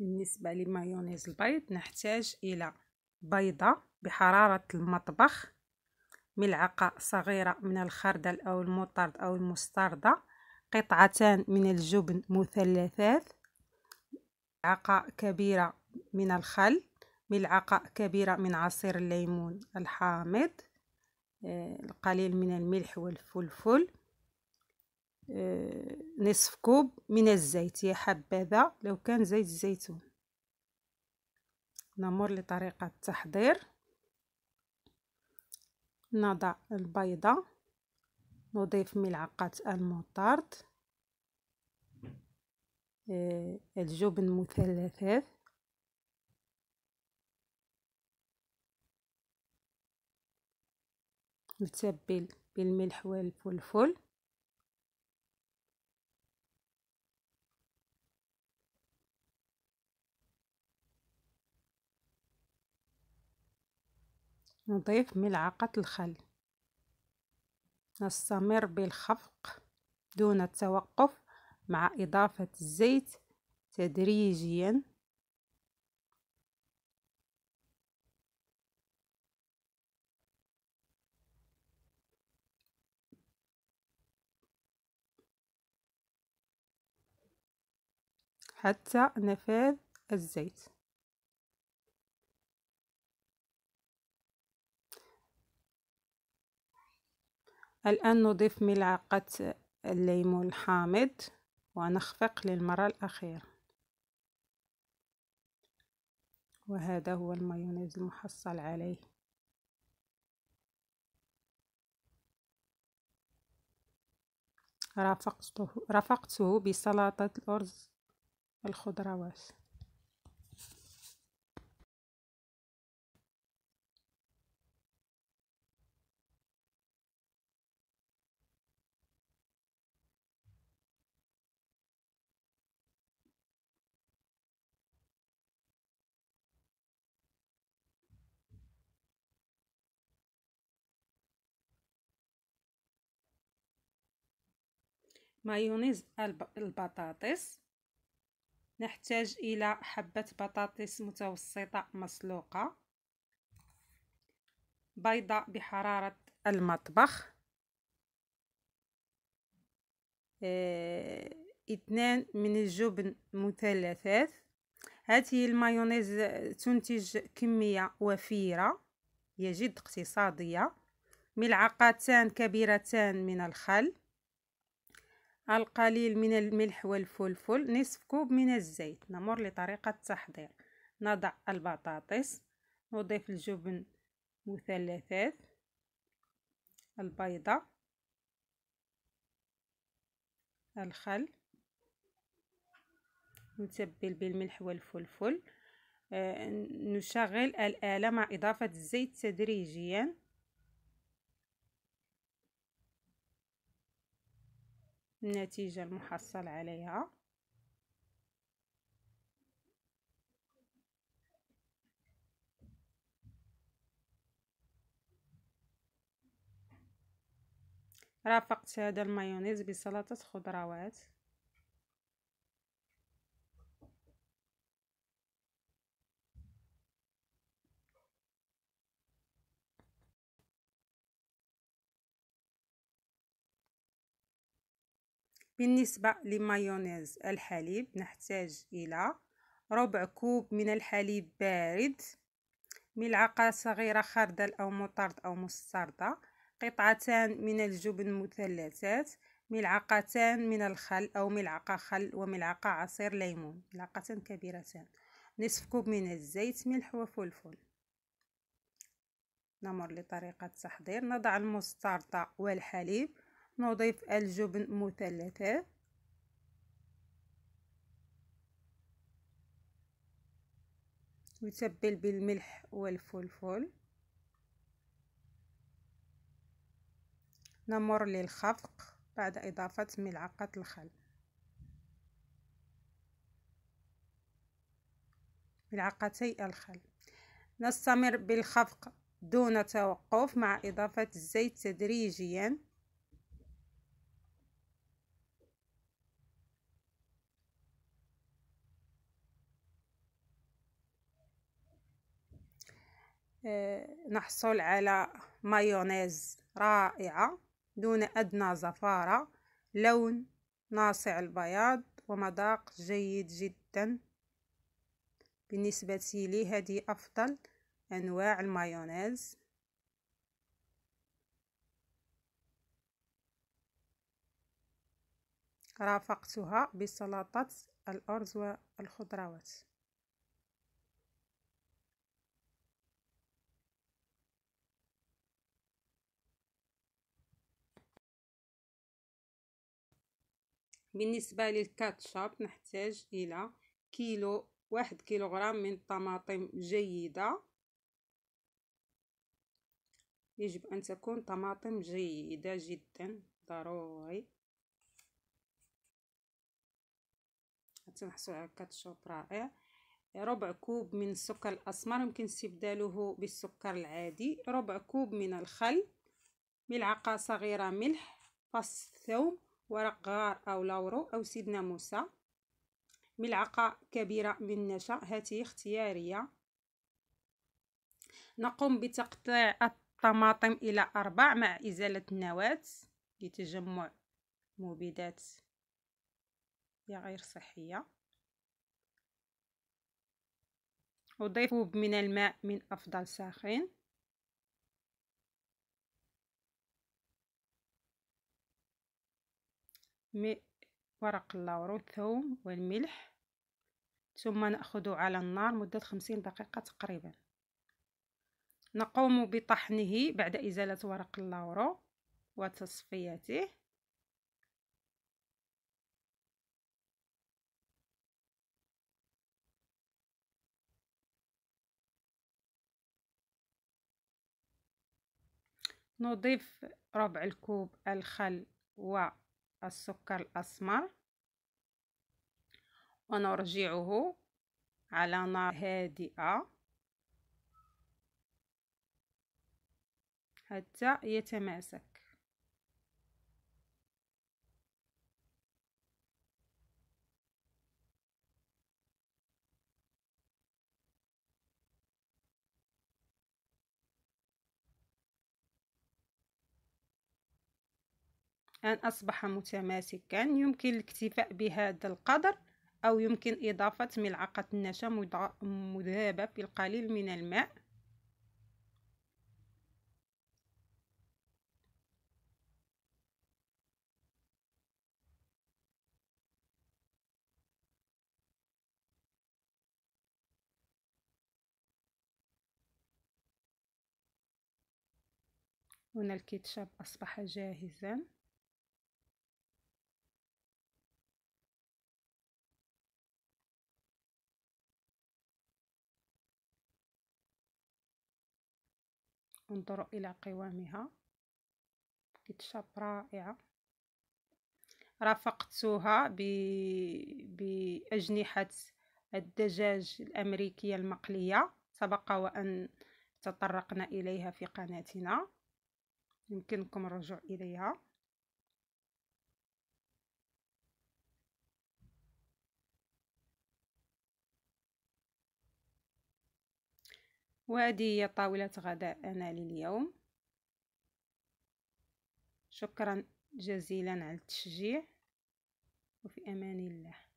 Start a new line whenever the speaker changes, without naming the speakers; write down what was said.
بالنسبة لمايونيز البيض نحتاج إلى بيضة بحرارة المطبخ ملعقة صغيرة من الخردل أو المطرد أو المستردة قطعتان من الجبن مثلثات ملعقة كبيرة من الخل ملعقة كبيرة من عصير الليمون الحامض آه، القليل من الملح والفلفل آه، نصف كوب من الزيت يا حبذا لو كان زيت الزيتون نمر لطريقة التحضير نضع البيضة نضيف ملعقة المطارد آه، الجبن مثلثات نتبل بالملح والفلفل نضيف ملعقة الخل نستمر بالخفق دون التوقف مع إضافة الزيت تدريجيا حتى نفاذ الزيت الآن نضيف ملعقة الليمون الحامض ونخفق للمرة الأخيرة وهذا هو المايونيز المحصل عليه رافقته, رافقته بسلطة الأرز الخضروات مايونيز البطاطس نحتاج الى حبه بطاطس متوسطه مسلوقه بيضه بحراره المطبخ آه، اثنان من الجبن مثلثات هذه المايونيز تنتج كميه وفيره هي جد اقتصاديه ملعقتان كبيرتان من الخل القليل من الملح والفلفل نصف كوب من الزيت نمر لطريقة التحضير نضع البطاطس نضيف الجبن مثلثات البيضة الخل نتبل بالملح والفلفل آه، نشغل الآلة مع إضافة الزيت تدريجيا النتيجة المحصل عليها رافقت هذا المايونيز بسلطة خضروات بالنسبة لمايونيز الحليب نحتاج إلى ربع كوب من الحليب بارد ملعقة صغيرة خردل أو مطرد أو مستردة قطعتان من الجبن مثلثات ملعقتان من الخل أو ملعقة خل وملعقة عصير ليمون ملعقة كبيرتان نصف كوب من الزيت ملح وفلفل نمر لطريقة التحضير نضع المستردة والحليب نضيف الجبن مثلثة نتبل بالملح والفلفل نمر للخفق بعد إضافة ملعقة الخل ملعقتي الخل نستمر بالخفق دون توقف مع إضافة الزيت تدريجياً آه، نحصل على مايونيز رائعة دون أدنى زفارة لون ناصع البياض ومذاق جيد جدا بالنسبة لي هذه أفضل أنواع المايونيز رافقتها بسلطة الأرز والخضروات بالنسبة للكاتشاب نحتاج إلى كيلو واحد كيلوغرام من طماطم جيدة يجب أن تكون طماطم جيدة جدا ضروري حتى نحصل على كاتشوب رائع ربع كوب من السكر الأسمر يمكن استبداله بالسكر العادي ربع كوب من الخل ملعقة صغيرة ملح فص ثوم ورق غار أو لورو أو سيدنا موسى ملعقة كبيرة من النشا هاته اختيارية نقوم بتقطيع الطماطم إلى أربع مع إزالة النواة لتجمع مبيدات غير صحية وضيفوا من الماء من أفضل ساخن ورق اللورو الثوم والملح ثم نأخذه على النار مدة خمسين دقيقة تقريبا نقوم بطحنه بعد إزالة ورق اللورو وتصفيته نضيف ربع الكوب الخل و السكر الأسمر ونرجعه على نار هادئة حتى يتماسك أن أصبح متماسكا يمكن الاكتفاء بهذا القدر أو يمكن إضافة ملعقة نشا مذهبة في القليل من الماء هنا الكيتشاب أصبح جاهزاً انظروا إلى قوامها كيتشاب رائعة رافقتها ب... بأجنحة الدجاج الأمريكية المقلية سبق وأن تطرقنا إليها في قناتنا يمكنكم الرجوع إليها وهذه هي طاولة غداءنا لليوم شكرا جزيلا على التشجيع وفي أمان الله